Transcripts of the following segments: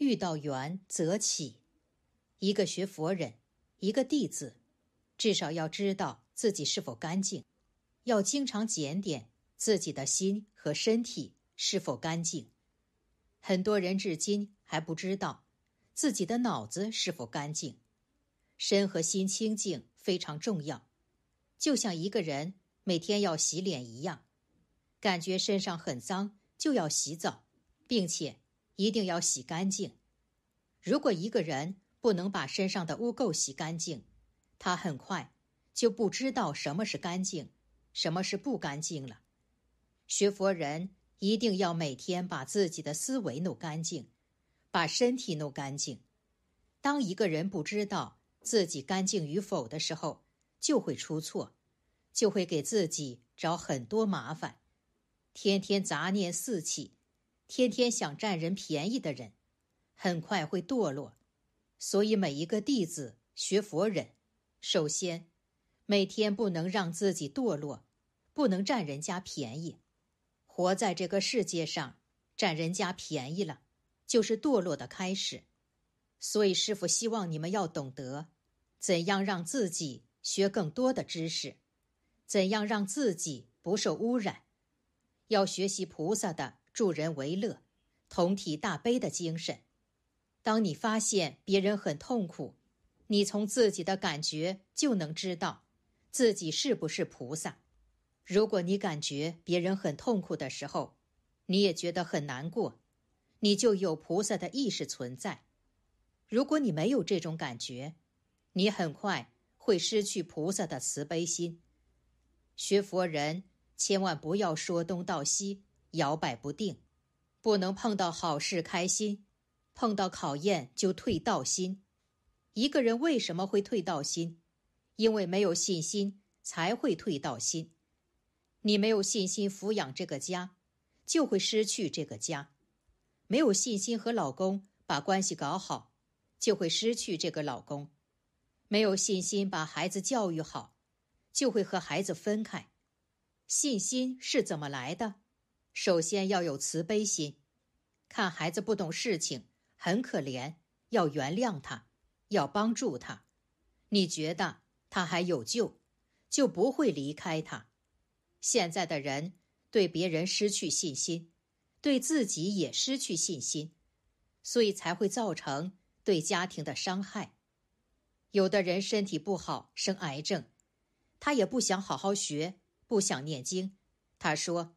遇到缘则起，一个学佛人，一个弟子，至少要知道自己是否干净，要经常检点自己的心和身体是否干净。很多人至今还不知道自己的脑子是否干净，身和心清净非常重要。就像一个人每天要洗脸一样，感觉身上很脏就要洗澡，并且。一定要洗干净。如果一个人不能把身上的污垢洗干净，他很快就不知道什么是干净，什么是不干净了。学佛人一定要每天把自己的思维弄干净，把身体弄干净。当一个人不知道自己干净与否的时候，就会出错，就会给自己找很多麻烦，天天杂念四起。天天想占人便宜的人，很快会堕落。所以每一个弟子学佛人，首先每天不能让自己堕落，不能占人家便宜。活在这个世界上，占人家便宜了，就是堕落的开始。所以师傅希望你们要懂得，怎样让自己学更多的知识，怎样让自己不受污染，要学习菩萨的。助人为乐、同体大悲的精神。当你发现别人很痛苦，你从自己的感觉就能知道自己是不是菩萨。如果你感觉别人很痛苦的时候，你也觉得很难过，你就有菩萨的意识存在。如果你没有这种感觉，你很快会失去菩萨的慈悲心。学佛人千万不要说东道西。摇摆不定，不能碰到好事开心，碰到考验就退道心。一个人为什么会退道心？因为没有信心才会退道心。你没有信心抚养这个家，就会失去这个家；没有信心和老公把关系搞好，就会失去这个老公；没有信心把孩子教育好，就会和孩子分开。信心是怎么来的？首先要有慈悲心，看孩子不懂事情，很可怜，要原谅他，要帮助他。你觉得他还有救，就不会离开他。现在的人对别人失去信心，对自己也失去信心，所以才会造成对家庭的伤害。有的人身体不好，生癌症，他也不想好好学，不想念经，他说。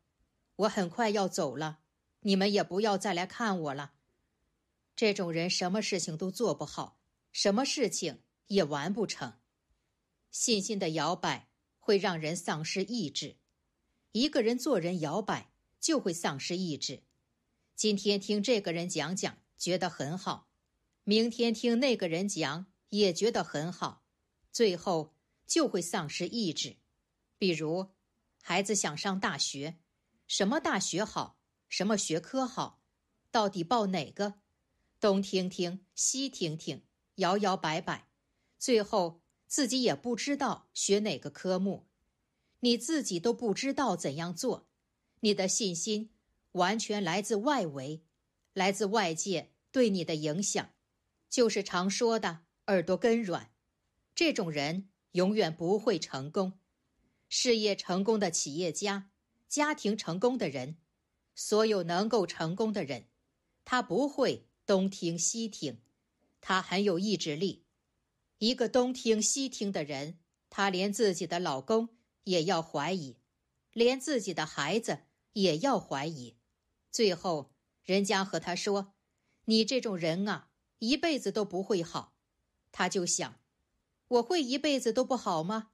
我很快要走了，你们也不要再来看我了。这种人什么事情都做不好，什么事情也完不成。信心的摇摆会让人丧失意志。一个人做人摇摆，就会丧失意志。今天听这个人讲讲，觉得很好；明天听那个人讲，也觉得很好，最后就会丧失意志。比如，孩子想上大学。什么大学好？什么学科好？到底报哪个？东听听，西听听，摇摇摆摆，最后自己也不知道学哪个科目。你自己都不知道怎样做，你的信心完全来自外围，来自外界对你的影响，就是常说的耳朵根软。这种人永远不会成功。事业成功的企业家。家庭成功的人，所有能够成功的人，他不会东听西听，他很有意志力。一个东听西听的人，他连自己的老公也要怀疑，连自己的孩子也要怀疑。最后，人家和他说：“你这种人啊，一辈子都不会好。”他就想：“我会一辈子都不好吗？”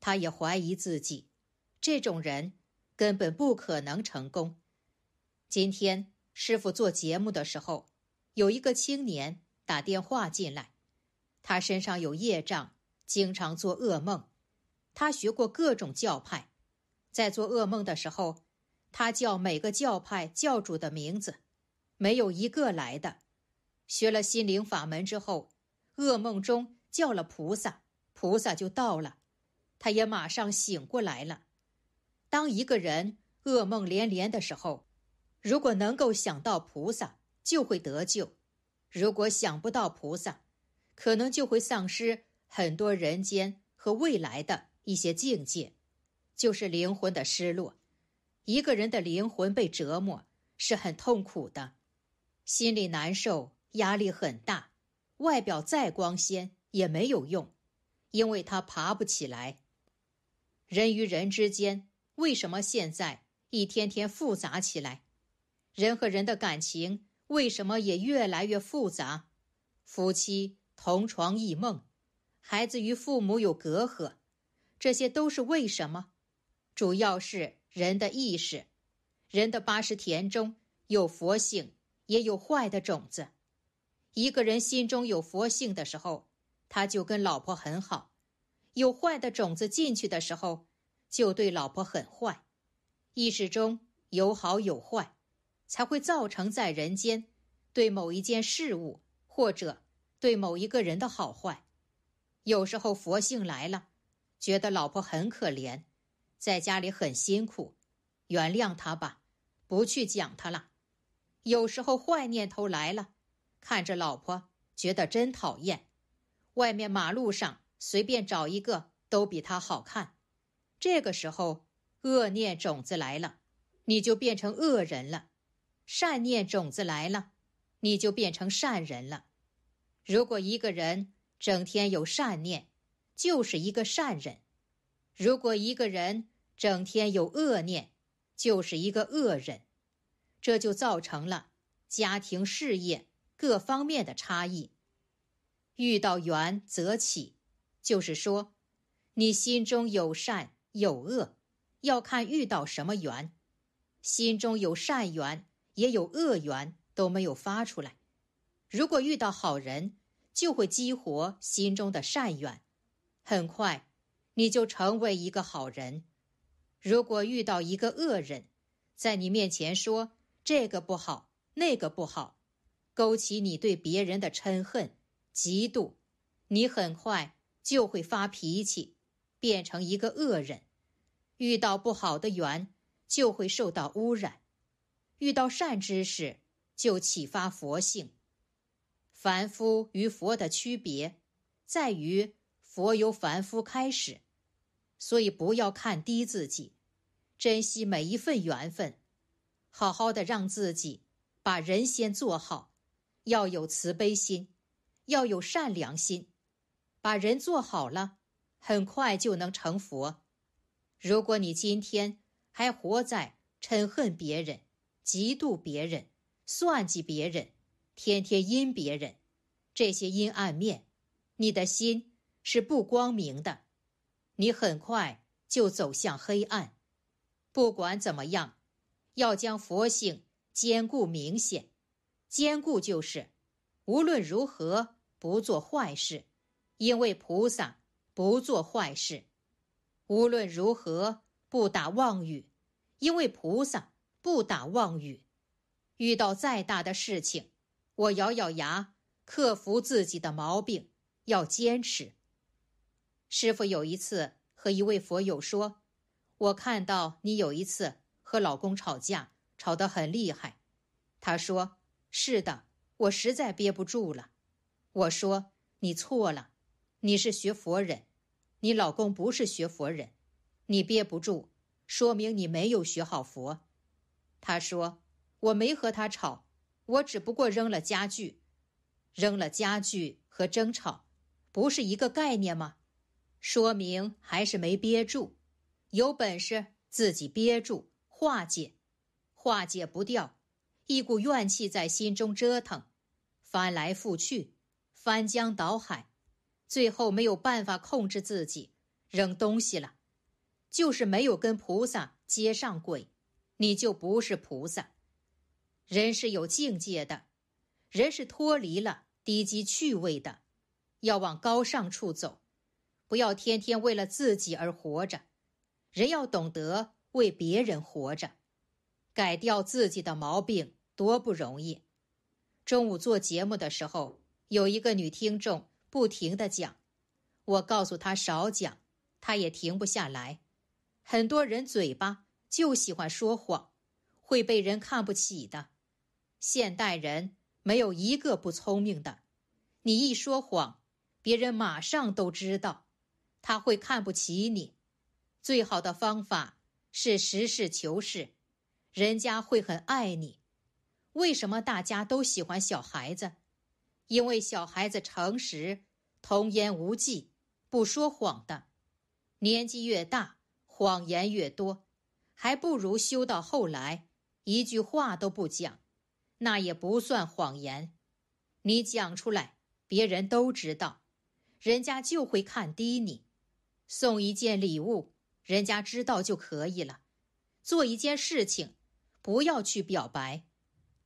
他也怀疑自己，这种人。根本不可能成功。今天师傅做节目的时候，有一个青年打电话进来，他身上有业障，经常做噩梦。他学过各种教派，在做噩梦的时候，他叫每个教派教主的名字，没有一个来的。学了心灵法门之后，噩梦中叫了菩萨，菩萨就到了，他也马上醒过来了。当一个人噩梦连连的时候，如果能够想到菩萨，就会得救；如果想不到菩萨，可能就会丧失很多人间和未来的一些境界，就是灵魂的失落。一个人的灵魂被折磨是很痛苦的，心里难受，压力很大，外表再光鲜也没有用，因为他爬不起来。人与人之间。为什么现在一天天复杂起来？人和人的感情为什么也越来越复杂？夫妻同床异梦，孩子与父母有隔阂，这些都是为什么？主要是人的意识，人的八十田中有佛性，也有坏的种子。一个人心中有佛性的时候，他就跟老婆很好；有坏的种子进去的时候。就对老婆很坏，意识中有好有坏，才会造成在人间对某一件事物或者对某一个人的好坏。有时候佛性来了，觉得老婆很可怜，在家里很辛苦，原谅她吧，不去讲她了。有时候坏念头来了，看着老婆觉得真讨厌，外面马路上随便找一个都比她好看。这个时候，恶念种子来了，你就变成恶人了；善念种子来了，你就变成善人了。如果一个人整天有善念，就是一个善人；如果一个人整天有恶念，就是一个恶人。这就造成了家庭、事业各方面的差异。遇到缘则起，就是说，你心中有善。有恶，要看遇到什么缘。心中有善缘，也有恶缘，都没有发出来。如果遇到好人，就会激活心中的善缘，很快你就成为一个好人。如果遇到一个恶人，在你面前说这个不好，那个不好，勾起你对别人的嗔恨、嫉妒，你很快就会发脾气，变成一个恶人。遇到不好的缘，就会受到污染；遇到善知识，就启发佛性。凡夫与佛的区别，在于佛由凡夫开始，所以不要看低自己，珍惜每一份缘分，好好的让自己把人先做好，要有慈悲心，要有善良心，把人做好了，很快就能成佛。如果你今天还活在嗔恨别人、嫉妒别人、算计别人、天天阴别人，这些阴暗面，你的心是不光明的，你很快就走向黑暗。不管怎么样，要将佛性坚固明显。坚固就是，无论如何不做坏事，因为菩萨不做坏事。无论如何，不打妄语，因为菩萨不打妄语。遇到再大的事情，我咬咬牙，克服自己的毛病，要坚持。师傅有一次和一位佛友说：“我看到你有一次和老公吵架，吵得很厉害。”他说：“是的，我实在憋不住了。”我说：“你错了，你是学佛人。”你老公不是学佛人，你憋不住，说明你没有学好佛。他说我没和他吵，我只不过扔了家具，扔了家具和争吵不是一个概念吗？说明还是没憋住，有本事自己憋住化解，化解不掉，一股怨气在心中折腾，翻来覆去，翻江倒海。最后没有办法控制自己，扔东西了，就是没有跟菩萨接上轨，你就不是菩萨。人是有境界的，人是脱离了低级趣味的，要往高尚处走，不要天天为了自己而活着，人要懂得为别人活着。改掉自己的毛病多不容易。中午做节目的时候，有一个女听众。不停的讲，我告诉他少讲，他也停不下来。很多人嘴巴就喜欢说谎，会被人看不起的。现代人没有一个不聪明的，你一说谎，别人马上都知道，他会看不起你。最好的方法是实事求是，人家会很爱你。为什么大家都喜欢小孩子？因为小孩子诚实，童言无忌，不说谎的。年纪越大，谎言越多，还不如修到后来一句话都不讲，那也不算谎言。你讲出来，别人都知道，人家就会看低你。送一件礼物，人家知道就可以了。做一件事情，不要去表白，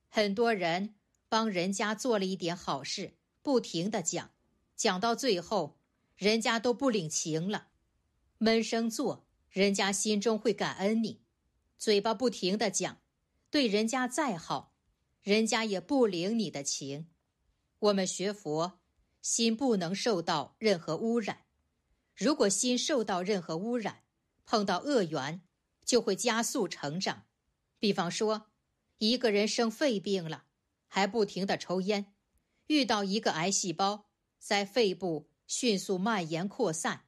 很多人。帮人家做了一点好事，不停的讲，讲到最后，人家都不领情了，闷声做，人家心中会感恩你；嘴巴不停的讲，对人家再好，人家也不领你的情。我们学佛，心不能受到任何污染。如果心受到任何污染，碰到恶缘，就会加速成长。比方说，一个人生肺病了。还不停地抽烟，遇到一个癌细胞在肺部迅速蔓延扩散，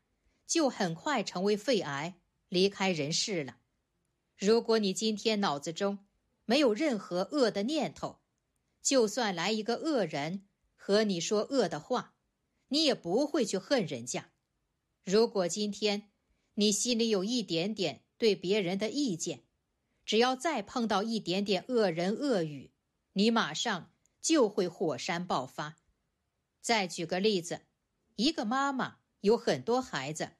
就很快成为肺癌，离开人世了。如果你今天脑子中没有任何恶的念头，就算来一个恶人和你说恶的话，你也不会去恨人家。如果今天你心里有一点点对别人的意见，只要再碰到一点点恶人恶语。你马上就会火山爆发。再举个例子，一个妈妈有很多孩子，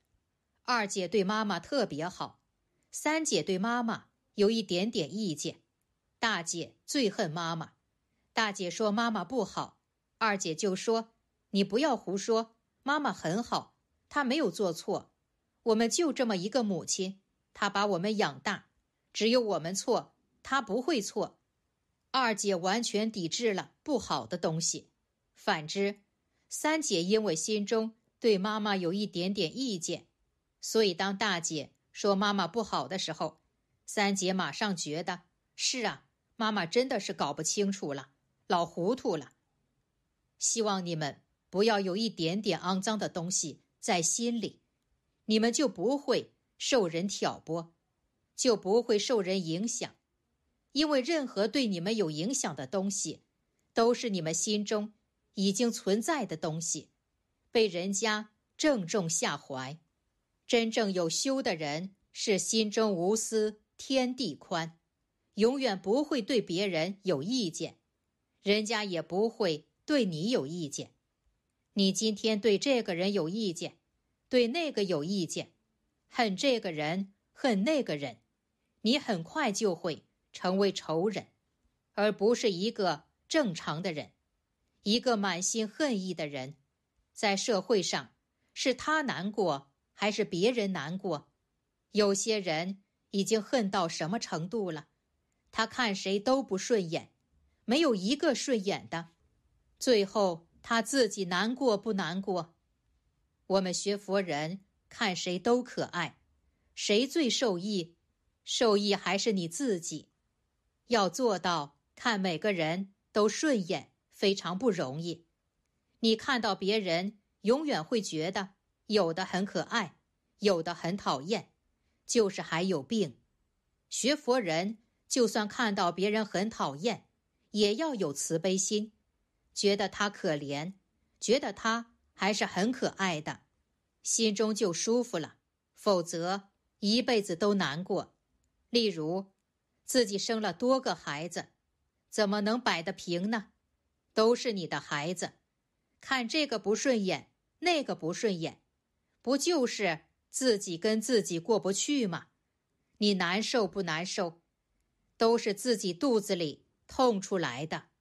二姐对妈妈特别好，三姐对妈妈有一点点意见，大姐最恨妈妈。大姐说妈妈不好，二姐就说你不要胡说，妈妈很好，她没有做错。我们就这么一个母亲，她把我们养大，只有我们错，她不会错。二姐完全抵制了不好的东西，反之，三姐因为心中对妈妈有一点点意见，所以当大姐说妈妈不好的时候，三姐马上觉得是啊，妈妈真的是搞不清楚了，老糊涂了。希望你们不要有一点点肮脏的东西在心里，你们就不会受人挑拨，就不会受人影响。因为任何对你们有影响的东西，都是你们心中已经存在的东西，被人家正中下怀。真正有修的人是心中无私，天地宽，永远不会对别人有意见，人家也不会对你有意见。你今天对这个人有意见，对那个有意见，恨这个人，恨那个人，你很快就会。成为仇人，而不是一个正常的人，一个满心恨意的人，在社会上是他难过还是别人难过？有些人已经恨到什么程度了，他看谁都不顺眼，没有一个顺眼的，最后他自己难过不难过？我们学佛人看谁都可爱，谁最受益？受益还是你自己？要做到看每个人都顺眼非常不容易，你看到别人永远会觉得有的很可爱，有的很讨厌，就是还有病。学佛人就算看到别人很讨厌，也要有慈悲心，觉得他可怜，觉得他还是很可爱的，心中就舒服了，否则一辈子都难过。例如。自己生了多个孩子，怎么能摆得平呢？都是你的孩子，看这个不顺眼，那个不顺眼，不就是自己跟自己过不去吗？你难受不难受？都是自己肚子里痛出来的。